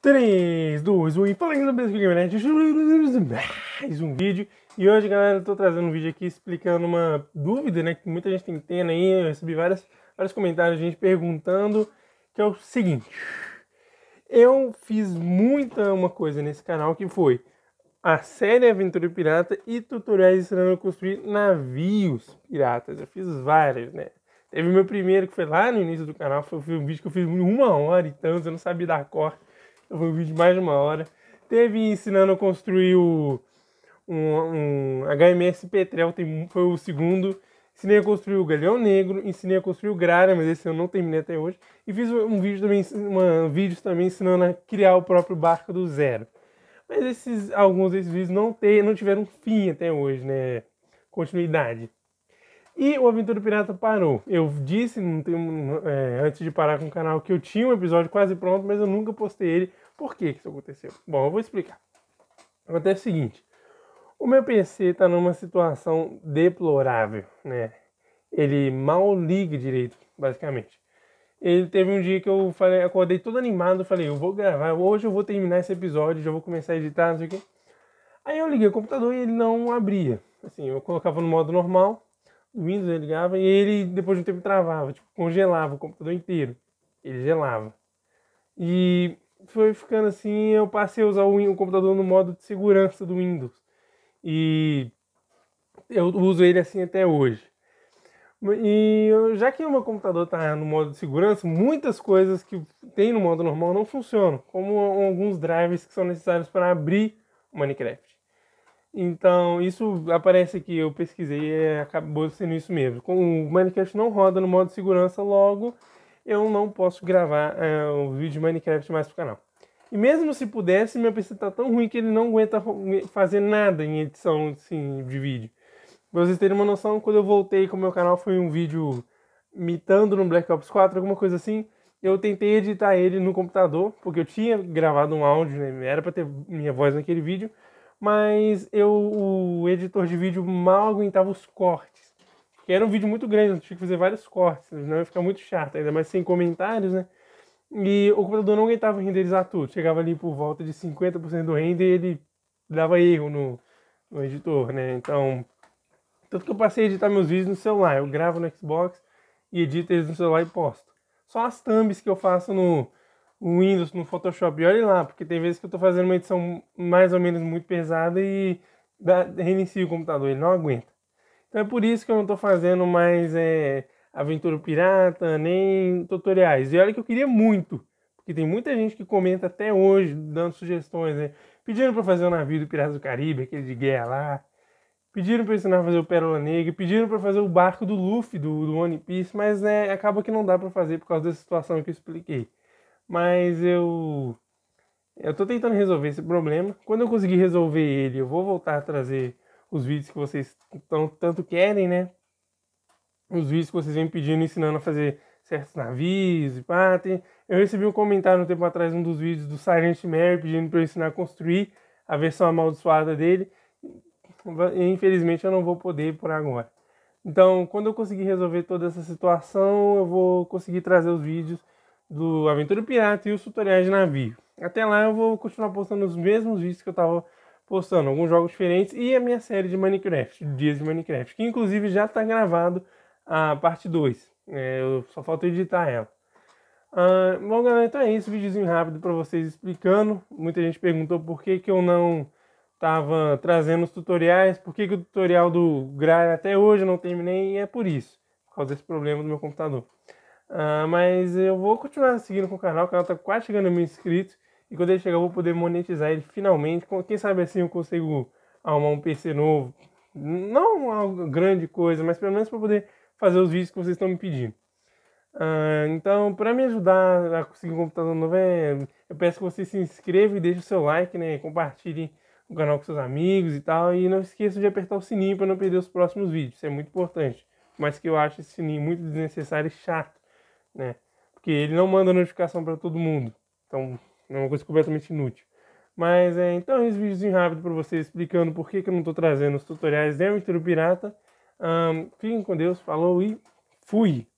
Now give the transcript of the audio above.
3, 2, 1 e fala aí, né? mais um vídeo. E hoje, galera, eu tô trazendo um vídeo aqui explicando uma dúvida, né, que muita gente tem tendo aí. Eu recebi várias, vários comentários de gente perguntando, que é o seguinte. Eu fiz muita uma coisa nesse canal que foi a série Aventura Pirata e tutoriais ensinando a construir navios piratas. Eu fiz vários, né? Teve meu primeiro que foi lá no início do canal, foi um vídeo que eu fiz uma hora e tanto, eu não sabia dar corte foi um vídeo de mais de uma hora. Teve ensinando a construir o, um, um HMS Petrel, tem, foi o segundo. Ensinei a construir o Galeão Negro, ensinei a construir o Grara, mas esse eu não terminei até hoje. E fiz um vídeo também, uma, um também ensinando a criar o próprio barco do zero. Mas esses, alguns desses vídeos não, ter, não tiveram fim até hoje, né? Continuidade. E o Aventura Pirata parou. Eu disse é, antes de parar com o canal que eu tinha um episódio quase pronto, mas eu nunca postei ele. Por que, que isso aconteceu? Bom, eu vou explicar. Acontece o seguinte: o meu PC está numa situação deplorável, né? Ele mal liga direito, basicamente. Ele teve um dia que eu falei, acordei todo animado, falei, eu vou gravar, hoje eu vou terminar esse episódio, já vou começar a editar, não sei o quê. Aí eu liguei o computador e ele não abria. Assim, eu colocava no modo normal, o Windows ligava e ele, depois de um tempo, travava, tipo, congelava o computador inteiro. Ele gelava. E foi ficando assim, eu passei a usar o, computador no modo de segurança do Windows. E eu uso ele assim até hoje. E já que o meu computador está no modo de segurança, muitas coisas que tem no modo normal não funcionam, como alguns drivers que são necessários para abrir o Minecraft. Então, isso aparece que eu pesquisei e é, acabou sendo isso mesmo. O Minecraft não roda no modo segurança, logo eu não posso gravar uh, o vídeo de Minecraft mais pro canal. E mesmo se pudesse, meu PC tá tão ruim que ele não aguenta fazer nada em edição assim, de vídeo. Pra vocês terem uma noção, quando eu voltei com o meu canal foi um vídeo mitando no Black Ops 4, alguma coisa assim. Eu tentei editar ele no computador, porque eu tinha gravado um áudio, né? era para ter minha voz naquele vídeo mas eu, o editor de vídeo mal aguentava os cortes. Porque era um vídeo muito grande, eu tinha que fazer vários cortes, senão ia ficar muito chato, ainda mais sem comentários, né? E o computador não aguentava renderizar tudo. Chegava ali por volta de 50% do render e ele dava erro no, no editor, né? Então, tanto que eu passei a editar meus vídeos no celular. Eu gravo no Xbox e edito eles no celular e posto. Só as thumbs que eu faço no, o Windows no Photoshop. E olhe lá, porque tem vezes que eu estou fazendo uma edição mais ou menos muito pesada e dá, reinicia o computador, ele não aguenta. Então é por isso que eu não estou fazendo mais é, aventura pirata, nem tutoriais. E olha que eu queria muito, porque tem muita gente que comenta até hoje, dando sugestões, né? pedindo para fazer o navio do Piratas do Caribe, aquele de guerra lá. Pediram para ensinar a fazer o Pérola Negra, pediram para fazer o barco do Luffy, do, do One Piece, mas né, acaba que não dá para fazer por causa da situação que eu expliquei mas eu eu tô tentando resolver esse problema. Quando eu conseguir resolver ele, eu vou voltar a trazer os vídeos que vocês tão, tanto querem, né? Os vídeos que vocês vêm pedindo, ensinando a fazer certos navios e pá. Tem... Eu recebi um comentário um tempo atrás, um dos vídeos do Silent Mary, pedindo para eu ensinar a construir a versão amaldiçoada dele. infelizmente eu não vou poder por agora. Então, quando eu conseguir resolver toda essa situação, eu vou conseguir trazer os vídeos do Aventura Pirata e os tutoriais de navio. Até lá eu vou continuar postando os mesmos vídeos que eu estava postando, alguns jogos diferentes e a minha série de Minecraft, Dias de Minecraft, que inclusive já está gravado a parte 2. É, eu só falta editar ela. Ah, bom, galera, então é isso. Videozinho rápido para vocês explicando. Muita gente perguntou por que, que eu não estava trazendo os tutoriais, por que, que o tutorial do Graia até hoje eu não terminei, e é por isso, por causa desse problema do meu computador. Uh, mas eu vou continuar seguindo com o canal, o canal tá quase chegando a mil inscritos. E quando ele chegar, eu vou poder monetizar ele finalmente. Quem sabe assim eu consigo arrumar um PC novo. Não uma grande coisa, mas pelo menos para poder fazer os vídeos que vocês estão me pedindo. Uh, então, para me ajudar a conseguir um computador novo, é, eu peço que você se inscreva e deixe o seu like, né? Compartilhe o canal com seus amigos e tal. E não esqueça de apertar o sininho para não perder os próximos vídeos. Isso é muito importante. Mas que eu acho esse sininho muito desnecessário e chato né? Porque ele não manda notificação para todo mundo. Então, é uma coisa completamente inútil. Mas é, então é esse videozinho rápido para vocês explicando por que, que eu não estou trazendo os tutoriais da Aventura Pirata. Um, fiquem com Deus, falou e fui!